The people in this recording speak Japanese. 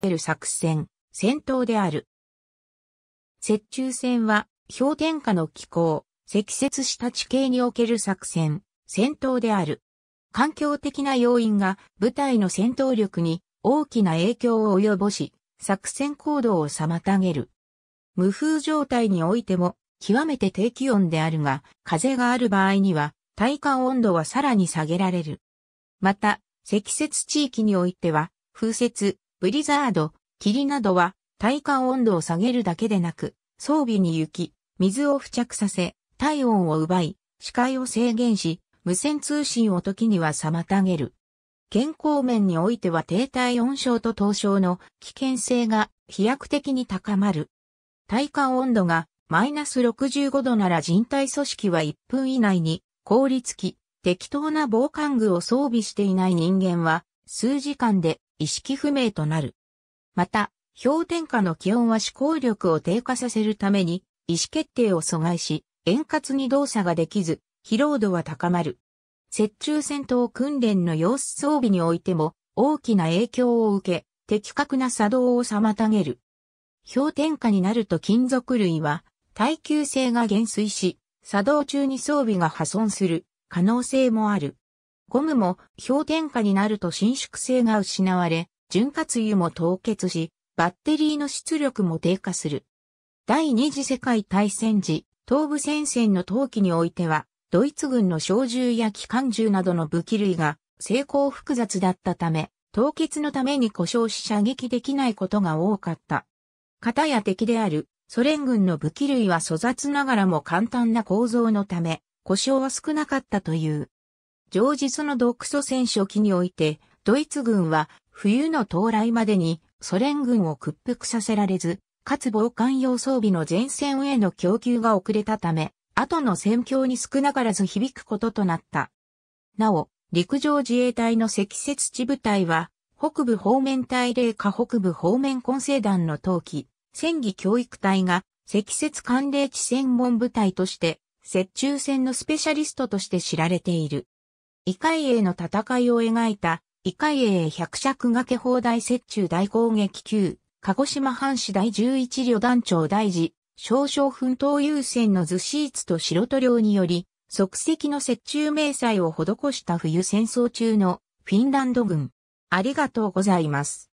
ける作戦、戦闘である。雪中戦は、氷点下の気候、積雪した地形における作戦、戦闘である。環境的な要因が部隊の戦闘力に大きな影響を及ぼし、作戦行動を妨げる。無風状態においても、極めて低気温であるが、風がある場合には、体感温度はさらに下げられる。また、積雪地域においては、風雪、ブリザード、霧などは体感温度を下げるだけでなく、装備に行き、水を付着させ、体温を奪い、視界を制限し、無線通信を時には妨げる。健康面においては低体温症と凍傷の危険性が飛躍的に高まる。体感温度がマイナス65度なら人体組織は1分以内に凍りつき、適当な防寒具を装備していない人間は数時間で意識不明となる。また、氷点下の気温は思考力を低下させるために、意思決定を阻害し、円滑に動作ができず、疲労度は高まる。雪中戦闘訓練の様子装備においても、大きな影響を受け、的確な作動を妨げる。氷点下になると金属類は、耐久性が減衰し、作動中に装備が破損する可能性もある。ゴムも氷点下になると伸縮性が失われ、潤滑油も凍結し、バッテリーの出力も低下する。第二次世界大戦時、東部戦線の陶器においては、ドイツ軍の小銃や機関銃などの武器類が成功複雑だったため、凍結のために故障し射撃できないことが多かった。型や敵であるソ連軍の武器類は粗雑ながらも簡単な構造のため、故障は少なかったという。常日の独ソ戦初期において、ドイツ軍は冬の到来までにソ連軍を屈服させられず、かつ防寒用装備の前線への供給が遅れたため、後の戦況に少なからず響くこととなった。なお、陸上自衛隊の積雪地部隊は、北部方面隊霊下北部方面混成団の陶器、戦技教育隊が積雪寒冷地専門部隊として、雪中戦のスペシャリストとして知られている。異界英の戦いを描いた、異界0百尺掛け放題折衷大攻撃級、鹿児島藩士第11旅団長大事、少々奮闘優先の図シーツと白塗料により、即席の折衷明細を施した冬戦争中のフィンランド軍。ありがとうございます。